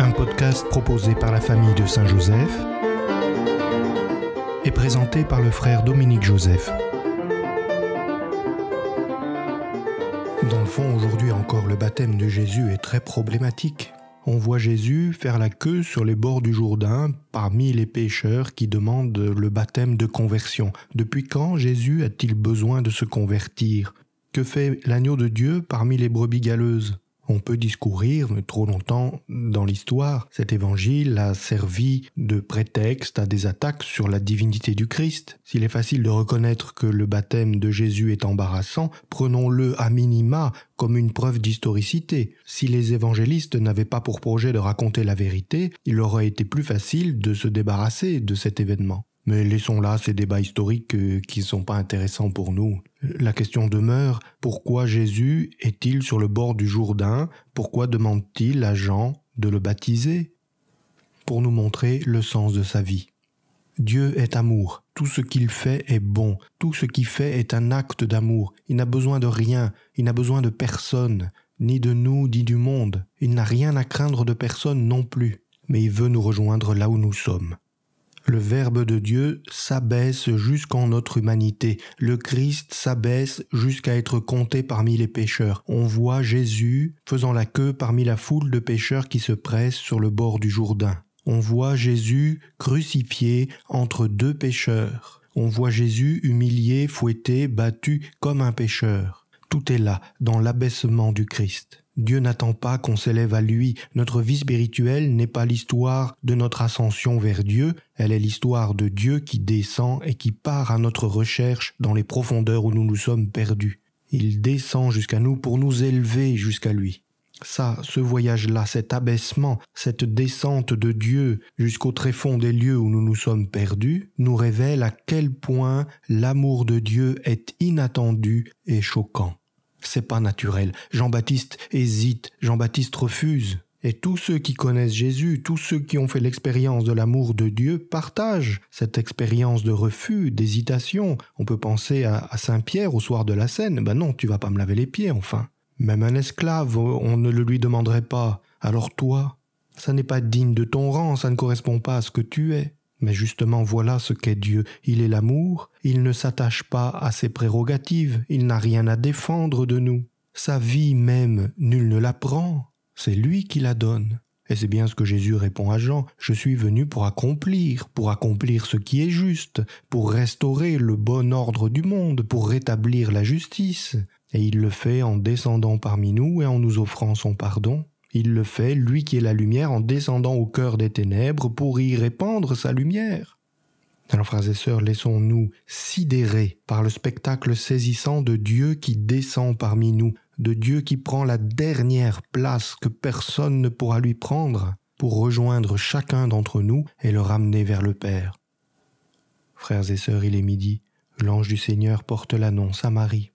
un podcast proposé par la famille de Saint-Joseph et présenté par le frère Dominique Joseph. Dans le fond, aujourd'hui encore, le baptême de Jésus est très problématique. On voit Jésus faire la queue sur les bords du Jourdain parmi les pécheurs qui demandent le baptême de conversion. Depuis quand Jésus a-t-il besoin de se convertir Que fait l'agneau de Dieu parmi les brebis galeuses on peut discourir trop longtemps dans l'histoire. Cet évangile a servi de prétexte à des attaques sur la divinité du Christ. S'il est facile de reconnaître que le baptême de Jésus est embarrassant, prenons-le à minima comme une preuve d'historicité. Si les évangélistes n'avaient pas pour projet de raconter la vérité, il aurait été plus facile de se débarrasser de cet événement. Mais laissons là ces débats historiques euh, qui ne sont pas intéressants pour nous. La question demeure, pourquoi Jésus est-il sur le bord du Jourdain Pourquoi demande-t-il à Jean de le baptiser Pour nous montrer le sens de sa vie. Dieu est amour, tout ce qu'il fait est bon, tout ce qu'il fait est un acte d'amour, il n'a besoin de rien, il n'a besoin de personne, ni de nous, ni du monde, il n'a rien à craindre de personne non plus, mais il veut nous rejoindre là où nous sommes. Le Verbe de Dieu s'abaisse jusqu'en notre humanité. Le Christ s'abaisse jusqu'à être compté parmi les pécheurs. On voit Jésus faisant la queue parmi la foule de pécheurs qui se pressent sur le bord du Jourdain. On voit Jésus crucifié entre deux pécheurs. On voit Jésus humilié, fouetté, battu comme un pécheur. Tout est là dans l'abaissement du Christ. Dieu n'attend pas qu'on s'élève à lui. Notre vie spirituelle n'est pas l'histoire de notre ascension vers Dieu, elle est l'histoire de Dieu qui descend et qui part à notre recherche dans les profondeurs où nous nous sommes perdus. Il descend jusqu'à nous pour nous élever jusqu'à lui. Ça, ce voyage-là, cet abaissement, cette descente de Dieu jusqu'au tréfonds des lieux où nous nous sommes perdus, nous révèle à quel point l'amour de Dieu est inattendu et choquant. C'est pas naturel. Jean-Baptiste hésite, Jean-Baptiste refuse. Et tous ceux qui connaissent Jésus, tous ceux qui ont fait l'expérience de l'amour de Dieu partagent cette expérience de refus, d'hésitation. On peut penser à, Saint Pierre au soir de la Seine. Ben non, tu vas pas me laver les pieds, enfin. Même un esclave, on ne le lui demanderait pas. Alors toi, ça n'est pas digne de ton rang, ça ne correspond pas à ce que tu es. Mais justement voilà ce qu'est Dieu, il est l'amour, il ne s'attache pas à ses prérogatives, il n'a rien à défendre de nous. Sa vie même, nul ne la prend, c'est lui qui la donne. Et c'est bien ce que Jésus répond à Jean, je suis venu pour accomplir, pour accomplir ce qui est juste, pour restaurer le bon ordre du monde, pour rétablir la justice. Et il le fait en descendant parmi nous et en nous offrant son pardon. Il le fait, lui qui est la lumière, en descendant au cœur des ténèbres pour y répandre sa lumière. Alors, frères et sœurs, laissons-nous sidérer par le spectacle saisissant de Dieu qui descend parmi nous, de Dieu qui prend la dernière place que personne ne pourra lui prendre pour rejoindre chacun d'entre nous et le ramener vers le Père. Frères et sœurs, il est midi, l'ange du Seigneur porte l'annonce à Marie.